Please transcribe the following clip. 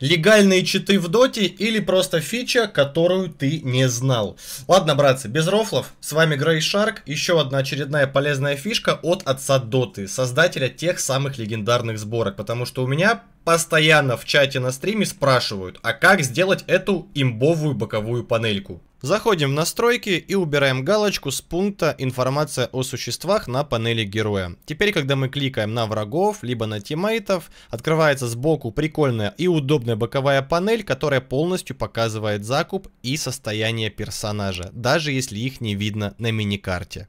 Легальные читы в доте или просто фича, которую ты не знал. Ладно, братцы, без рофлов, с вами Грей Шарк, еще одна очередная полезная фишка от отца доты, создателя тех самых легендарных сборок, потому что у меня постоянно в чате на стриме спрашивают, а как сделать эту имбовую боковую панельку. Заходим в настройки и убираем галочку с пункта «Информация о существах» на панели героя. Теперь, когда мы кликаем на врагов, либо на тиммейтов, открывается сбоку прикольная и удобная боковая панель, которая полностью показывает закуп и состояние персонажа, даже если их не видно на миникарте.